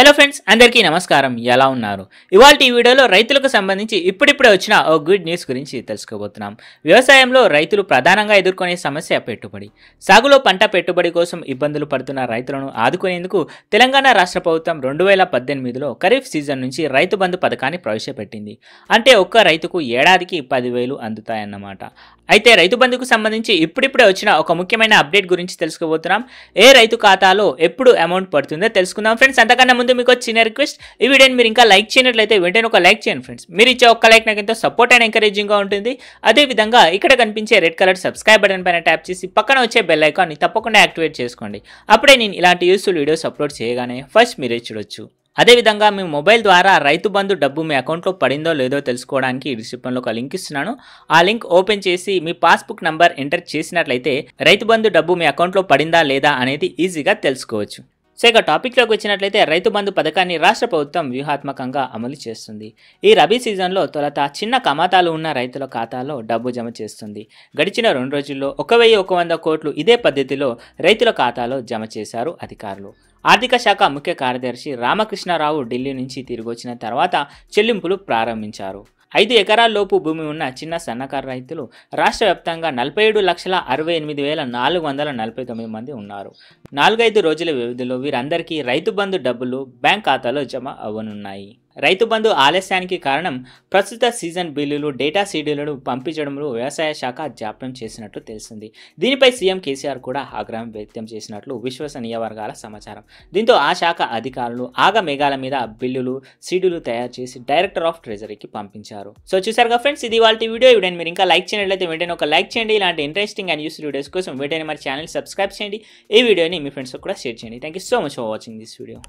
¿Verdad? Friends అందరికీ నమస్కారం ఎలా ఉన్నారు ఇవాళ ఈ వీడియోలో రైతులకు సంబంధించి ఇప్పుడిప్పుడే వచ్చిన ఓ గుడ్ న్యూస్ గురించి తెలుసుకోబోతున్నాం వ్యవసాయంలో రైతులు ప్రధానంగా ఎదుర్కొనే సమస్య పెట్టుబడి సాగులో పంట పెట్టుబడి కోసం ఇబ్బందులు పడుతున్న రైతులను ఆదుకునేందుకు తెలంగాణ రాష్ట్ర ప్రభుత్వం రెండు వేల పద్దెనిమిదిలో ఖరీఫ్ సీజన్ నుంచి రైతు బంధు పథకాన్ని ప్రవేశపెట్టింది అంటే ఒక్క రైతుకు ఏడాదికి పదివేలు అందుతాయన్నమాట అయితే రైతు బంధుకు సంబంధించి ఇప్పుడిప్పుడే వచ్చిన ఒక ముఖ్యమైన అప్డేట్ గురించి తెలుసుకోబోతున్నాం ఏ రైతు ఖాతాలో ఎప్పుడు అమౌంట్ పడుతుందో తెలుసుకుందాం ఫ్రెండ్స్ అంతకన్నా ముందు మీకు మీకు చిన్న రిక్వెస్ట్ ఈ వీడియోని మీరు ఇంకా లైక్ చేయనట్లయితే వెంటనే ఒక లైక్ చేయండి ఫ్రెండ్స్ మీరు ఇచ్చే ఒక్క లైక్ నాకు ఎంతో సపోర్ట్ అండ్ ఎంకరేజింగ్గా ఉంటుంది అదేవిధంగా ఇక్కడ కనిపించే రెడ్ కలర్ సబ్స్క్రైబ్ బటన్ పైన ట్యాప్ చేసి పక్కన వచ్చే బెల్ ఐకాన్ని తప్పకుండా యాక్టివేట్ చేసుకోండి అప్పుడే నేను ఇలాంటి యూస్ఫుల్ వీడియోస్ అప్లోడ్ చేయగానే ఫస్ట్ మీరే చూడొచ్చు అదేవిధంగా మీ మొబైల్ ద్వారా రైతు బంధు డబ్బు మీ అకౌంట్లో పడిందో లేదో తెలుసుకోవడానికి డిస్క్రిప్షన్లో ఒక లింక్ ఇస్తున్నాను ఆ లింక్ ఓపెన్ చేసి మీ పాస్బుక్ నంబర్ ఎంటర్ చేసినట్లయితే రైతు బంధు డబ్బు మీ అకౌంట్లో పడిందా లేదా అనేది ఈజీగా తెలుసుకోవచ్చు సో ఇక టాపిక్లోకి వచ్చినట్లయితే రైతు బంధు పథకాన్ని రాష్ట్ర ప్రభుత్వం వ్యూహాత్మకంగా అమలు చేస్తుంది ఈ రబీ సీజన్లో తొలత చిన్న కమాతాలు ఉన్న రైతుల ఖాతాలో డబ్బు జమ చేస్తుంది గడిచిన రెండు రోజుల్లో ఒక వెయ్యి ఒక వంద కోట్లు ఇదే పద్ధతిలో రైతుల ఖాతాలో జమ చేశారు అధికారులు ఆర్థిక శాఖ ముఖ్య కార్యదర్శి రామకృష్ణారావు ఢిల్లీ నుంచి తిరిగొచ్చిన తర్వాత చెల్లింపులు ప్రారంభించారు ఐదు ఎకరాల్లోపు భూమి ఉన్న చిన్న సన్నకారు రైతులు రాష్ట్ర వ్యాప్తంగా నలభై ఏడు లక్షల అరవై ఎనిమిది వేల నాలుగు వందల నలభై తొమ్మిది మంది ఉన్నారు నాలుగైదు రోజుల వ్యవధిలో వీరందరికీ రైతు బంధు డబ్బులు బ్యాంక్ ఖాతాలో జమ అవ్వనున్నాయి రైతు బంధు ఆలస్యానికి కారణం ప్రస్తుత సీజన్ బిల్లులు డేటా సీడీలను పంపించడంలో వ్యవసాయ శాఖ జాప్యం చేసినట్లు తెలిసింది దీనిపై సీఎం కేసీఆర్ కూడా ఆగ్రహం వ్యక్తం చేసినట్లు విశ్వసనీయ వర్గాల సమాచారం దీంతో ఆ శాఖ అధికారులు ఆగ మేఘాల మీద బిల్లులు సీడీలు తయారు చేసి డైరెక్టర్ ఆఫ్ ట్రెజరీకి పంపించారు సో చూసారుగా ఫ్రెండ్స్ ఇది వాళ్ళ వీడియో ఇవ్వడానికి మీరు ఇంకా లైక్ చేయనట్లయితే వెంటనే ఒక లైక్ చేయండి ఇలాంటి ఇంట్రెస్టింగ్ అండ్ యూస్ వీడియోస్ కోసం వెంటనే మరి ఛానల్ సబ్స్క్రైబ్ చేయండి ఈ వీడియోని మీ ఫ్రెండ్స్కి కూడా షేర్ చేయండి thank you so much for watching this video